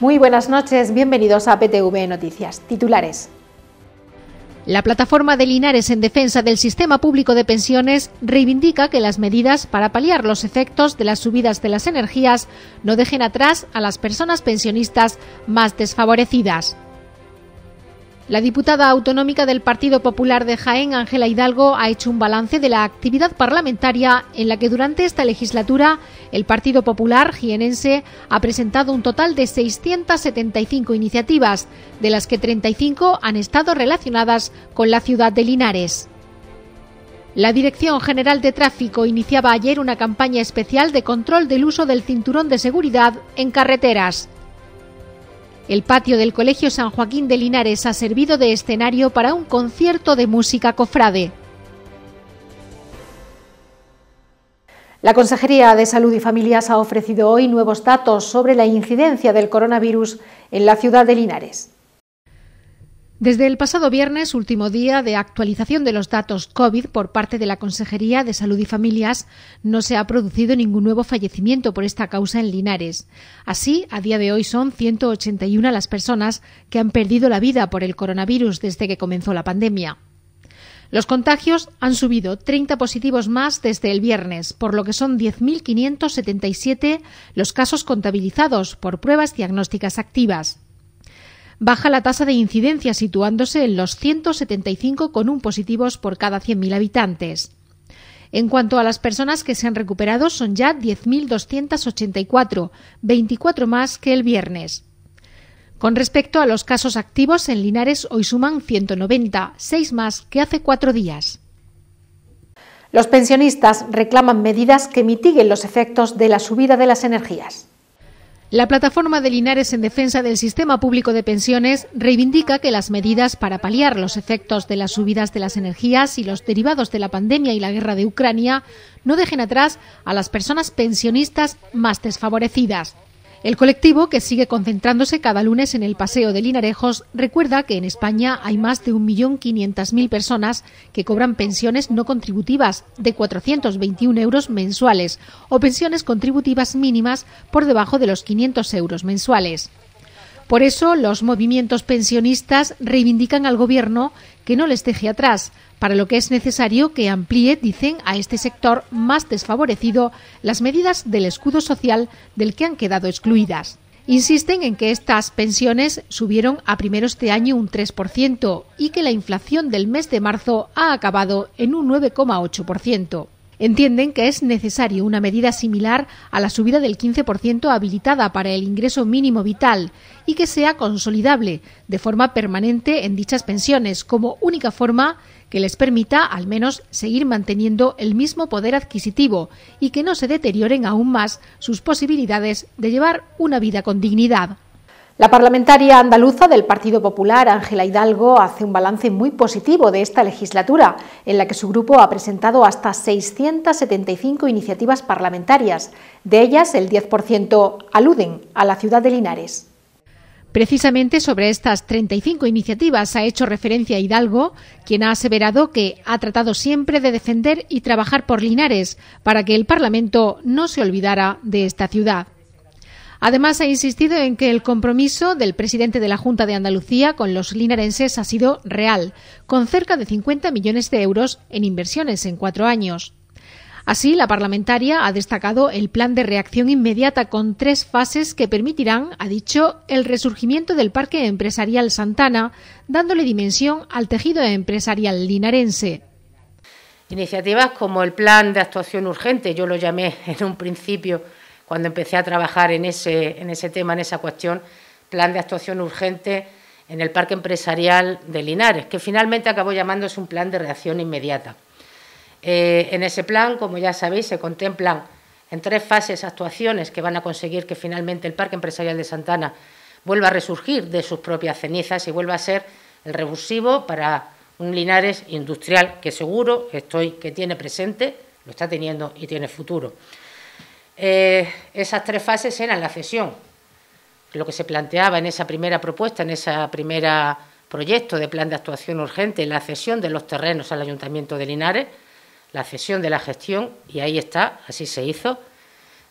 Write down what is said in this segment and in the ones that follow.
Muy buenas noches, bienvenidos a PTV Noticias. Titulares. La plataforma de Linares en defensa del sistema público de pensiones reivindica que las medidas para paliar los efectos de las subidas de las energías no dejen atrás a las personas pensionistas más desfavorecidas. La diputada autonómica del Partido Popular de Jaén, Ángela Hidalgo, ha hecho un balance de la actividad parlamentaria en la que durante esta legislatura el Partido Popular jienense ha presentado un total de 675 iniciativas, de las que 35 han estado relacionadas con la ciudad de Linares. La Dirección General de Tráfico iniciaba ayer una campaña especial de control del uso del cinturón de seguridad en carreteras. El patio del Colegio San Joaquín de Linares ha servido de escenario para un concierto de música cofrade. La Consejería de Salud y Familias ha ofrecido hoy nuevos datos sobre la incidencia del coronavirus en la ciudad de Linares. Desde el pasado viernes, último día de actualización de los datos COVID por parte de la Consejería de Salud y Familias, no se ha producido ningún nuevo fallecimiento por esta causa en Linares. Así, a día de hoy son 181 las personas que han perdido la vida por el coronavirus desde que comenzó la pandemia. Los contagios han subido 30 positivos más desde el viernes, por lo que son 10.577 los casos contabilizados por pruebas diagnósticas activas baja la tasa de incidencia situándose en los 175 con un positivos por cada 100.000 habitantes. En cuanto a las personas que se han recuperado, son ya 10.284, 24 más que el viernes. Con respecto a los casos activos en Linares, hoy suman 190, 6 más que hace cuatro días. Los pensionistas reclaman medidas que mitiguen los efectos de la subida de las energías. La plataforma de Linares en defensa del sistema público de pensiones reivindica que las medidas para paliar los efectos de las subidas de las energías y los derivados de la pandemia y la guerra de Ucrania no dejen atrás a las personas pensionistas más desfavorecidas. El colectivo, que sigue concentrándose cada lunes en el Paseo de Linarejos, recuerda que en España hay más de 1.500.000 personas que cobran pensiones no contributivas de 421 euros mensuales o pensiones contributivas mínimas por debajo de los 500 euros mensuales. Por eso, los movimientos pensionistas reivindican al Gobierno que no les deje atrás, para lo que es necesario que amplíe, dicen, a este sector más desfavorecido las medidas del escudo social del que han quedado excluidas. Insisten en que estas pensiones subieron a primeros de este año un 3% y que la inflación del mes de marzo ha acabado en un 9,8% entienden que es necesario una medida similar a la subida del 15% habilitada para el ingreso mínimo vital y que sea consolidable de forma permanente en dichas pensiones como única forma que les permita al menos seguir manteniendo el mismo poder adquisitivo y que no se deterioren aún más sus posibilidades de llevar una vida con dignidad. La parlamentaria andaluza del Partido Popular, Ángela Hidalgo, hace un balance muy positivo de esta legislatura, en la que su grupo ha presentado hasta 675 iniciativas parlamentarias. De ellas, el 10% aluden a la ciudad de Linares. Precisamente sobre estas 35 iniciativas ha hecho referencia Hidalgo, quien ha aseverado que ha tratado siempre de defender y trabajar por Linares para que el Parlamento no se olvidara de esta ciudad. Además, ha insistido en que el compromiso del presidente de la Junta de Andalucía con los linarenses ha sido real, con cerca de 50 millones de euros en inversiones en cuatro años. Así, la parlamentaria ha destacado el plan de reacción inmediata con tres fases que permitirán, ha dicho, el resurgimiento del Parque Empresarial Santana, dándole dimensión al tejido empresarial linarense. Iniciativas como el Plan de Actuación Urgente, yo lo llamé en un principio, cuando empecé a trabajar en ese, tema, en esa cuestión, plan de actuación urgente en el Parque Empresarial de Linares, que finalmente acabó llamándose un plan de reacción inmediata. Eh, en ese plan, como ya sabéis, se contemplan en tres fases actuaciones que van a conseguir que finalmente el Parque Empresarial de Santana vuelva a resurgir de sus propias cenizas y vuelva a ser el revulsivo para un Linares industrial que seguro estoy que tiene presente, lo está teniendo y tiene futuro. Eh, esas tres fases eran la cesión, lo que se planteaba en esa primera propuesta, en ese primer proyecto de plan de actuación urgente, la cesión de los terrenos al Ayuntamiento de Linares, la cesión de la gestión, y ahí está, así se hizo.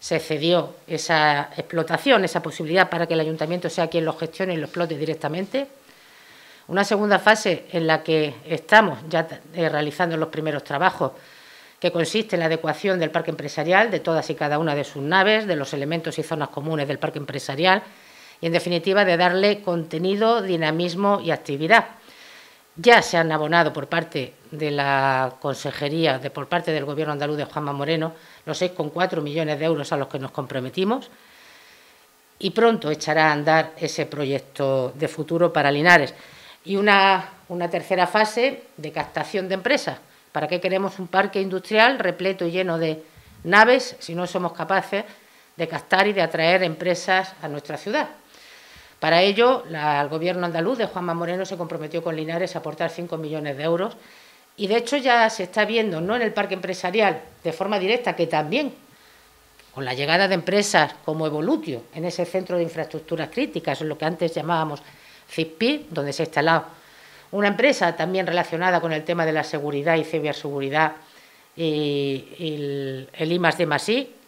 Se cedió esa explotación, esa posibilidad para que el Ayuntamiento sea quien lo gestione y lo explote directamente. Una segunda fase en la que estamos ya eh, realizando los primeros trabajos que consiste en la adecuación del parque empresarial, de todas y cada una de sus naves, de los elementos y zonas comunes del parque empresarial y, en definitiva, de darle contenido, dinamismo y actividad. Ya se han abonado por parte de la Consejería, de, por parte del Gobierno andaluz de Juanma Moreno, los 6,4 millones de euros a los que nos comprometimos y pronto echará a andar ese proyecto de futuro para Linares. Y una tercera fase de captación de empresas, ¿Para qué queremos un parque industrial repleto y lleno de naves si no somos capaces de captar y de atraer empresas a nuestra ciudad? Para ello, el Gobierno andaluz de Juanma Moreno se comprometió con Linares a aportar 5 millones de euros y, de hecho, ya se está viendo, no en el parque empresarial de forma directa, que también con la llegada de empresas como Evolutio en ese centro de infraestructuras críticas, en lo que antes llamábamos CISPI, donde se ha instalado una empresa también relacionada con el tema de la seguridad y ciberseguridad, y, el, el I más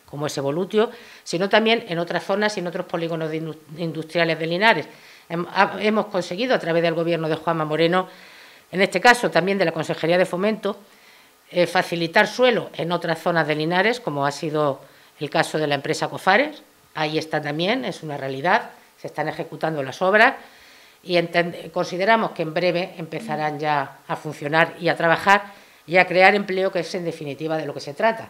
como es Evolutio, sino también en otras zonas y en otros polígonos industriales de Linares. Hemos conseguido, a través del Gobierno de Juanma Moreno, en este caso también de la Consejería de Fomento, eh, facilitar suelo en otras zonas de Linares, como ha sido el caso de la empresa Cofares. Ahí está también, es una realidad, se están ejecutando las obras y consideramos que en breve empezarán ya a funcionar y a trabajar y a crear empleo, que es en definitiva de lo que se trata.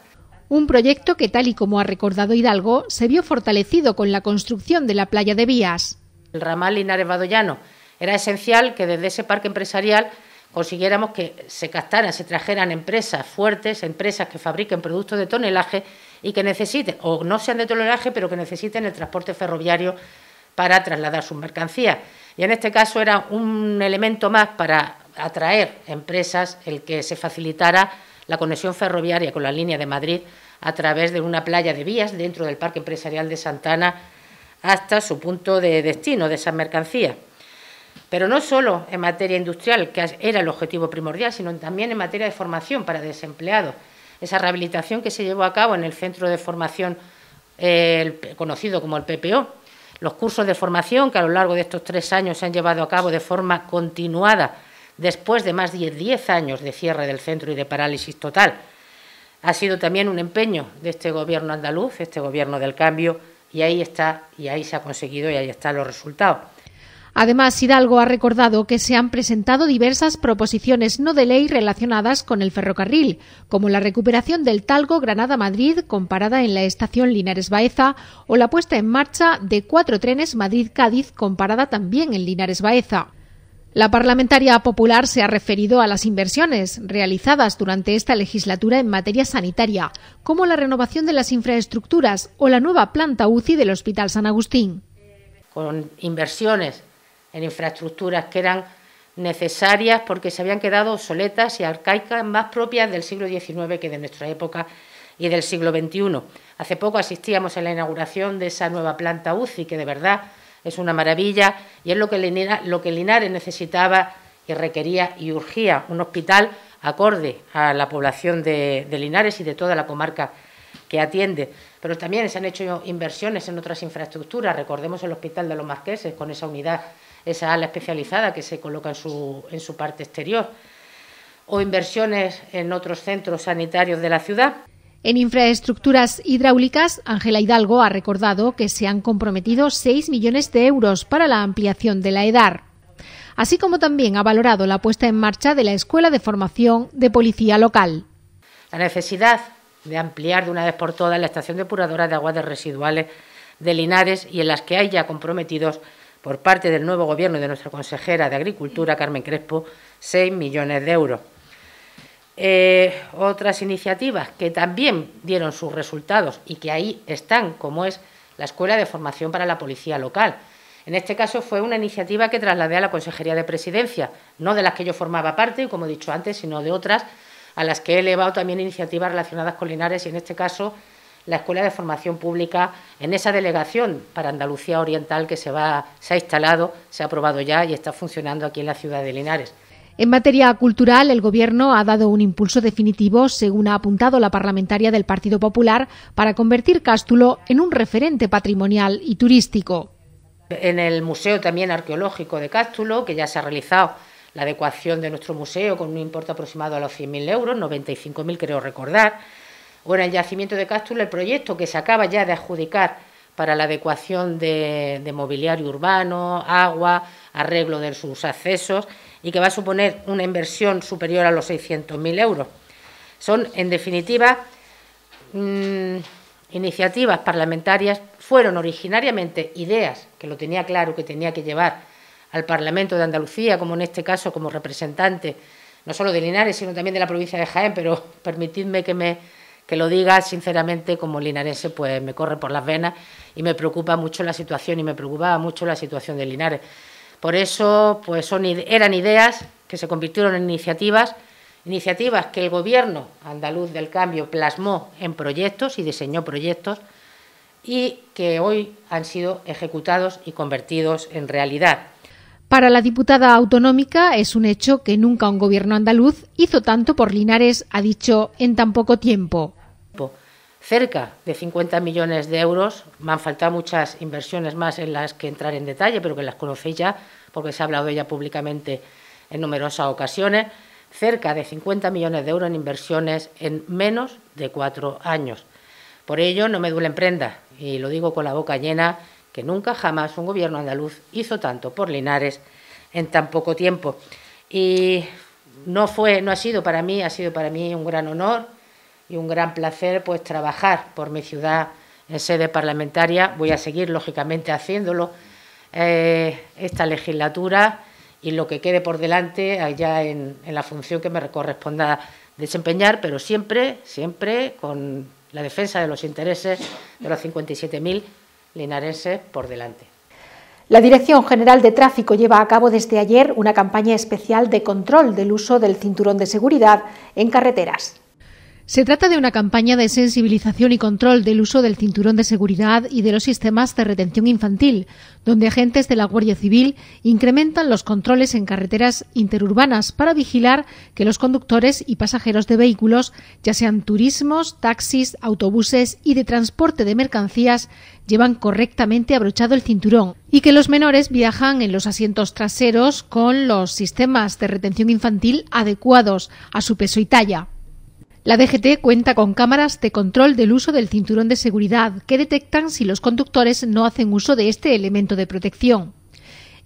Un proyecto que, tal y como ha recordado Hidalgo, se vio fortalecido con la construcción de la playa de Vías. El ramal Linares Badollano era esencial que desde ese parque empresarial consiguiéramos que se captaran, se trajeran empresas fuertes, empresas que fabriquen productos de tonelaje y que necesiten, o no sean de tonelaje, pero que necesiten el transporte ferroviario para trasladar sus mercancías. Y en este caso era un elemento más para atraer empresas el que se facilitara la conexión ferroviaria con la línea de Madrid a través de una playa de vías dentro del Parque Empresarial de Santana hasta su punto de destino de esas mercancías. Pero no solo en materia industrial, que era el objetivo primordial, sino también en materia de formación para desempleados. Esa rehabilitación que se llevó a cabo en el centro de formación eh, conocido como el PPO, los cursos de formación que a lo largo de estos tres años se han llevado a cabo de forma continuada después de más de 10 años de cierre del centro y de parálisis total. Ha sido también un empeño de este Gobierno andaluz, este Gobierno del cambio, y ahí está, y ahí se ha conseguido y ahí están los resultados. Además, Hidalgo ha recordado que se han presentado diversas proposiciones no de ley relacionadas con el ferrocarril, como la recuperación del Talgo Granada-Madrid comparada en la estación Linares Baeza o la puesta en marcha de cuatro trenes Madrid-Cádiz comparada también en Linares Baeza. La parlamentaria popular se ha referido a las inversiones realizadas durante esta legislatura en materia sanitaria, como la renovación de las infraestructuras o la nueva planta UCI del Hospital San Agustín. Con inversiones en infraestructuras que eran necesarias porque se habían quedado obsoletas y arcaicas, más propias del siglo XIX que de nuestra época y del siglo XXI. Hace poco asistíamos a la inauguración de esa nueva planta UCI, que de verdad es una maravilla y es lo que Linares, necesitaba y requería y urgía, un hospital acorde a la población de Linares y de toda la comarca que atiende. Pero también se han hecho inversiones en otras infraestructuras, recordemos el Hospital de los Marqueses con esa unidad esa ala especializada que se coloca en su, parte exterior, o inversiones en otros centros sanitarios de la ciudad. En infraestructuras hidráulicas, Ángela Hidalgo ha recordado que se han comprometido 6 millones de euros para la ampliación de la EDAR, así como también ha valorado la puesta en marcha de la Escuela de Formación de Policía Local. La necesidad de ampliar de una vez por todas la estación depuradora de aguas residuales de Linares y en las que hay ya comprometidos por parte del nuevo Gobierno y de nuestra consejera de Agricultura, Carmen Crespo, 6 millones de euros. Eh, otras iniciativas que también dieron sus resultados y que ahí están, como es la Escuela de Formación para la Policía Local. En este caso fue una iniciativa que trasladé a la Consejería de Presidencia, no de las que yo formaba parte, como he dicho antes, sino de otras a las que he elevado también iniciativas relacionadas con Linares y, en este caso, la Escuela de Formación Pública en esa delegación para Andalucía Oriental que se, va, se ha instalado, se ha aprobado ya y está funcionando aquí en la ciudad de Linares. En materia cultural, el Gobierno ha dado un impulso definitivo, según ha apuntado la parlamentaria del Partido Popular, para convertir Cástulo en un referente patrimonial y turístico. En el Museo también arqueológico de Cástulo, que ya se ha realizado la adecuación de nuestro museo con un importe aproximado a los 100.000 euros, 95.000 creo recordar, o en el yacimiento de Cástula el proyecto que se acaba ya de adjudicar para la adecuación de, mobiliario urbano, agua, arreglo de sus accesos y que va a suponer una inversión superior a los 600.000 euros. Son, en definitiva, mm, iniciativas parlamentarias, fueron originariamente ideas que lo tenía claro que tenía que llevar al Parlamento de Andalucía, como en este caso como representante no solo de Linares, sino también de la provincia de Jaén, pero permitidme que me que lo diga sinceramente como Linares, pues me corre por las venas y me preocupa mucho la situación y me preocupaba mucho la situación de Linares. Por eso, pues eran ideas que se convirtieron en iniciativas, iniciativas que el gobierno andaluz del cambio plasmó en proyectos y diseñó proyectos y que hoy han sido ejecutados y convertidos en realidad. Para la diputada autonómica es un hecho que nunca un gobierno andaluz hizo tanto por Linares, ha dicho, en tan poco tiempo cerca de 50 millones de euros. Me han faltado muchas inversiones más en las que entrar en detalle, pero que las conocéis ya, porque se ha hablado de ella públicamente en numerosas ocasiones. Cerca de 50 millones de euros en inversiones en menos de cuatro años. Por ello, no me duelen prenda, y lo digo con la boca llena, que nunca jamás un gobierno andaluz hizo tanto por Linares en tan poco tiempo. Y no fue, no ha sido para mí, ha sido para mí un gran honor y un gran placer pues trabajar por mi ciudad en sede parlamentaria. Voy a seguir, lógicamente, haciéndolo eh, esta legislatura y lo que quede por delante allá en, en, la función que me corresponda desempeñar, pero siempre, siempre con la defensa de los intereses de los 57.000 linareses por delante. La Dirección General de Tráfico lleva a cabo desde ayer una campaña especial de control del uso del cinturón de seguridad en carreteras. Se trata de una campaña de sensibilización y control del uso del cinturón de seguridad y de los sistemas de retención infantil, donde agentes de la Guardia Civil incrementan los controles en carreteras interurbanas para vigilar que los conductores y pasajeros de vehículos, ya sean turismos, taxis, autobuses y de transporte de mercancías, llevan correctamente abrochado el cinturón y que los menores viajan en los asientos traseros con los sistemas de retención infantil adecuados a su peso y talla. La DGT cuenta con cámaras de control del uso del cinturón de seguridad que detectan si los conductores no hacen uso de este elemento de protección.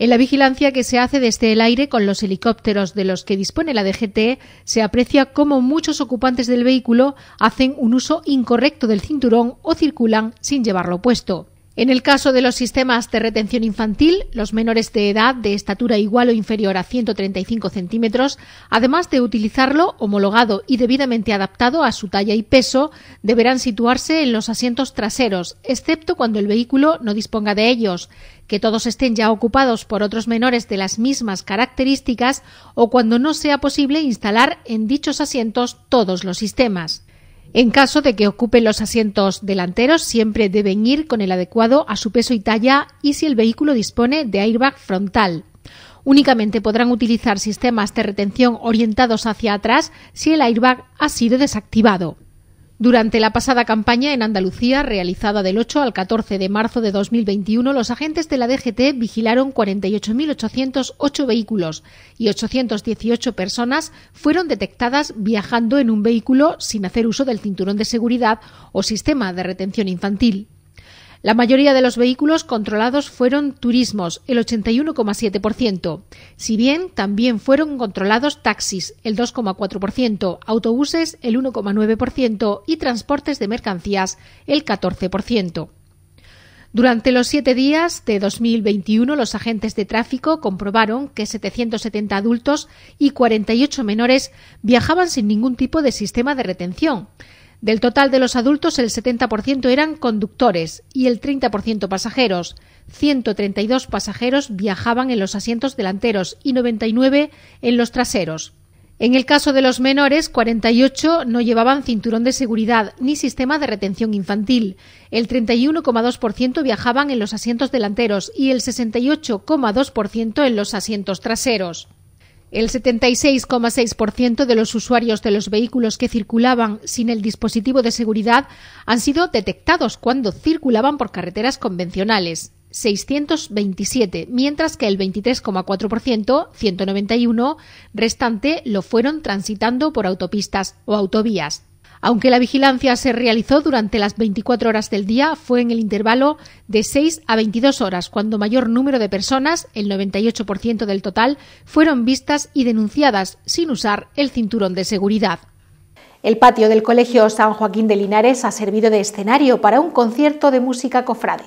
En la vigilancia que se hace desde el aire con los helicópteros de los que dispone la DGT, se aprecia cómo muchos ocupantes del vehículo hacen un uso incorrecto del cinturón o circulan sin llevarlo puesto. En el caso de los sistemas de retención infantil, los menores de edad de estatura igual o inferior a 135 centímetros, además de utilizarlo homologado y debidamente adaptado a su talla y peso, deberán situarse en los asientos traseros, excepto cuando el vehículo no disponga de ellos, que todos estén ya ocupados por otros menores de las mismas características o cuando no sea posible instalar en dichos asientos todos los sistemas. En caso de que ocupen los asientos delanteros, siempre deben ir con el adecuado a su peso y talla y si el vehículo dispone de airbag frontal. Únicamente podrán utilizar sistemas de retención orientados hacia atrás si el airbag ha sido desactivado. Durante la pasada campaña en Andalucía, realizada del 8 al 14 de marzo de 2021, los agentes de la DGT vigilaron 48.808 vehículos y 818 personas fueron detectadas viajando en un vehículo sin hacer uso del cinturón de seguridad o sistema de retención infantil. La mayoría de los vehículos controlados fueron turismos, el 81,7%, si bien también fueron controlados taxis, el 2,4%, autobuses, el 1,9% y transportes de mercancías, el 14%. Durante los siete días de 2021, los agentes de tráfico comprobaron que 770 adultos y 48 menores viajaban sin ningún tipo de sistema de retención. Del total de los adultos, el 70% eran conductores y el 30% pasajeros. 132 pasajeros viajaban en los asientos delanteros y 99 en los traseros. En el caso de los menores, 48 no llevaban cinturón de seguridad ni sistema de retención infantil. El 31,2% viajaban en los asientos delanteros y el 68,2% en los asientos traseros. El 76,6% de los usuarios de los vehículos que circulaban sin el dispositivo de seguridad han sido detectados cuando circulaban por carreteras convencionales. 627, mientras que el 23,4%, 191, restante lo fueron transitando por autopistas o autovías, aunque la vigilancia se realizó durante las 24 horas del día, fue en el intervalo de 6 a 22 horas, cuando mayor número de personas, el 98% del total, fueron vistas y denunciadas sin usar el cinturón de seguridad. El patio del Colegio San Joaquín de Linares ha servido de escenario para un concierto de música cofrade.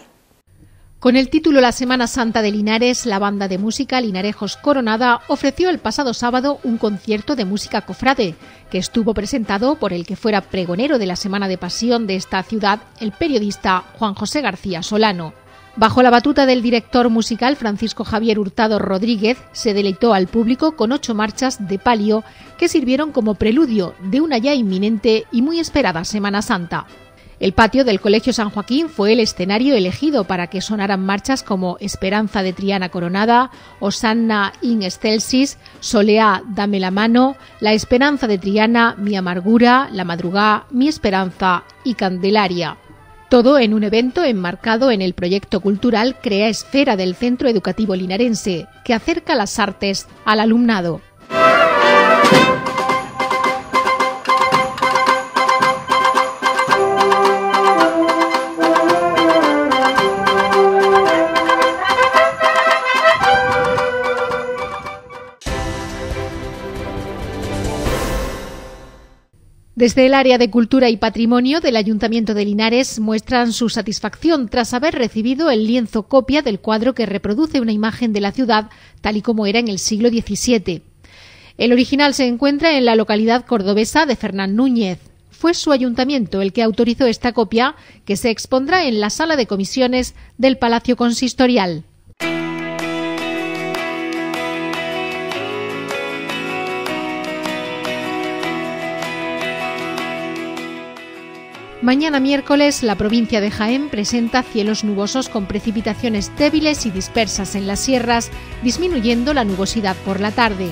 Con el título La Semana Santa de Linares, la banda de música Linarejos Coronada ofreció el pasado sábado un concierto de música cofrade, que estuvo presentado por el que fuera pregonero de la Semana de Pasión de esta ciudad, el periodista Juan José García Solano. Bajo la batuta del director musical Francisco Javier Hurtado Rodríguez, se deleitó al público con ocho marchas de palio que sirvieron como preludio de una ya inminente y muy esperada Semana Santa. El patio del Colegio San Joaquín fue el escenario elegido para que sonaran marchas como Esperanza de Triana Coronada, Osanna in Excelsis, Soleá Dame la Mano, La Esperanza de Triana, Mi Amargura, La Madrugá, Mi Esperanza y Candelaria. Todo en un evento enmarcado en el proyecto cultural Crea Esfera del Centro Educativo Linarense, que acerca las artes al alumnado. Desde el área de Cultura y Patrimonio del Ayuntamiento de Linares muestran su satisfacción tras haber recibido el lienzo copia del cuadro que reproduce una imagen de la ciudad tal y como era en el siglo XVII. El original se encuentra en la localidad cordobesa de Fernán Núñez. Fue su ayuntamiento el que autorizó esta copia, que se expondrá en la sala de comisiones del Palacio Consistorial. Mañana miércoles la provincia de Jaén presenta cielos nubosos con precipitaciones débiles y dispersas en las sierras, disminuyendo la nubosidad por la tarde.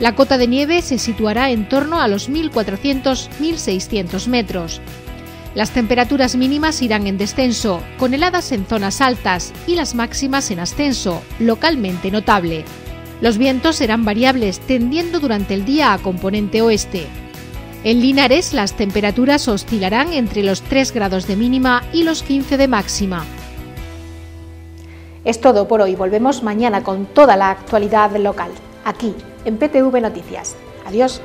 La cota de nieve se situará en torno a los 1.400-1.600 metros. Las temperaturas mínimas irán en descenso, con heladas en zonas altas y las máximas en ascenso, localmente notable. Los vientos serán variables, tendiendo durante el día a componente oeste. En Linares las temperaturas oscilarán entre los 3 grados de mínima y los 15 de máxima. Es todo por hoy. Volvemos mañana con toda la actualidad local, aquí en PTV Noticias. Adiós.